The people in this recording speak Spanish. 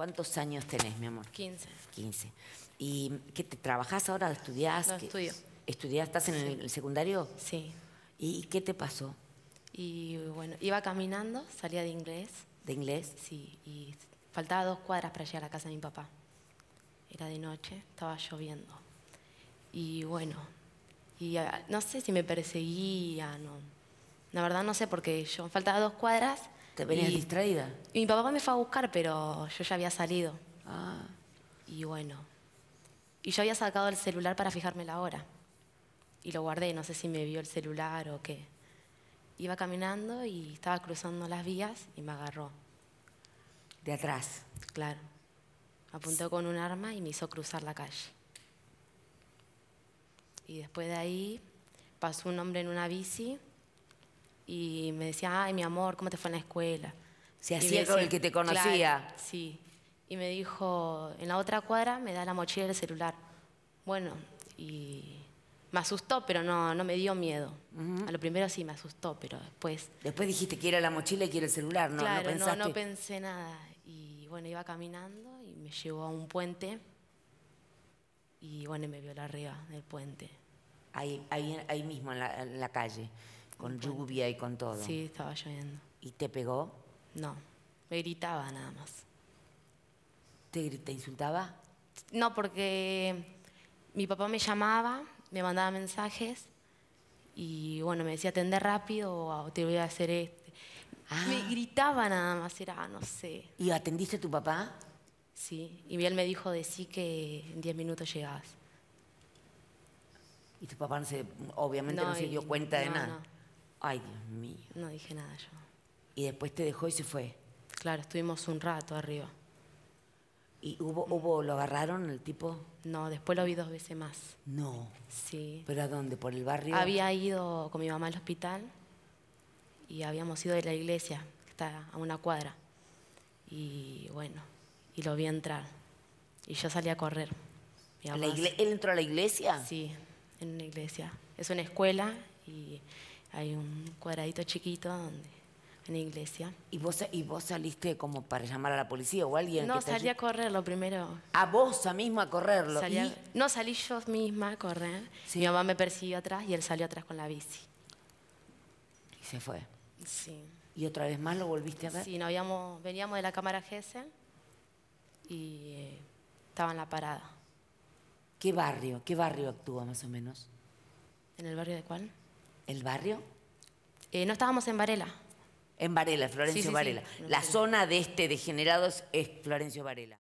¿Cuántos años tenés, mi amor? 15. 15. ¿Y qué te trabajás ahora? ¿Estudiás? No, ¿Estás en el secundario? Sí. ¿Y qué te pasó? Y bueno, iba caminando, salía de inglés. ¿De inglés? Sí, y faltaba dos cuadras para llegar a casa de mi papá. Era de noche, estaba lloviendo. Y bueno, y ah, no sé si me perseguía, o... La verdad no sé, porque yo faltaba dos cuadras ¿Te venías distraída? mi papá me fue a buscar, pero yo ya había salido. Ah. Y bueno. Y yo había sacado el celular para fijarme la hora. Y lo guardé, no sé si me vio el celular o qué. Iba caminando y estaba cruzando las vías y me agarró. ¿De atrás? Claro. Apuntó con un arma y me hizo cruzar la calle. Y después de ahí pasó un hombre en una bici y me decía, ay, mi amor, ¿cómo te fue en la escuela? Se hacía con el que te conocía. sí. Y me dijo, en la otra cuadra me da la mochila y el celular. Bueno, y me asustó, pero no, no me dio miedo. A lo primero sí me asustó, pero después... Después dijiste, que era la mochila y que era el celular, ¿no? no, no, pensé nada. Y bueno, iba caminando y me llevó a un puente y bueno, y me vio la arriba del puente. Ahí, ahí, ahí mismo, en en la calle. Con lluvia y con todo. Sí, estaba lloviendo. ¿Y te pegó? No, me gritaba nada más. ¿Te, insultaba? No, porque mi papá me llamaba, me mandaba mensajes y bueno, me decía atender rápido o te voy a hacer este. Ah. Me gritaba nada más, era, no sé. ¿Y atendiste a tu papá? Sí, y él me dijo de sí que en 10 minutos llegabas. Y tu papá no se, obviamente no, se dio cuenta de nada. Ay, Dios mío. No dije nada yo. Y después te dejó y se fue. Claro, estuvimos un rato arriba. ¿Y hubo, hubo, lo agarraron el tipo? No, después lo vi dos veces más. No. Sí. ¿Pero a dónde? ¿Por el barrio? Había ido con mi mamá al hospital y habíamos ido de la iglesia, que está a una cuadra. Y bueno, y lo vi entrar. Y yo salí a correr. ¿La ¿Él entró a la iglesia? Sí, en una iglesia. Es una escuela y hay un cuadradito chiquito donde en la iglesia. ¿Y vos, ¿Y vos saliste como para llamar a la policía o alguien? No, salí a correr lo primero. ¿A vos a misma a correrlo? No, salí yo misma a correr. Mi mamá me persiguió atrás y él salió atrás con la bici. Y se fue. Sí. ¿Y otra vez más lo volviste a ver? Sí, no, habíamos, veníamos de la cámara GESE y eh, estaba en la parada. ¿Qué barrio? ¿Qué barrio actúa más o menos? ¿En el barrio de cuál? ¿El barrio? Eh, no estábamos en Varela. En Varela, Florencio Varela. La zona de este degenerados es Florencio Varela.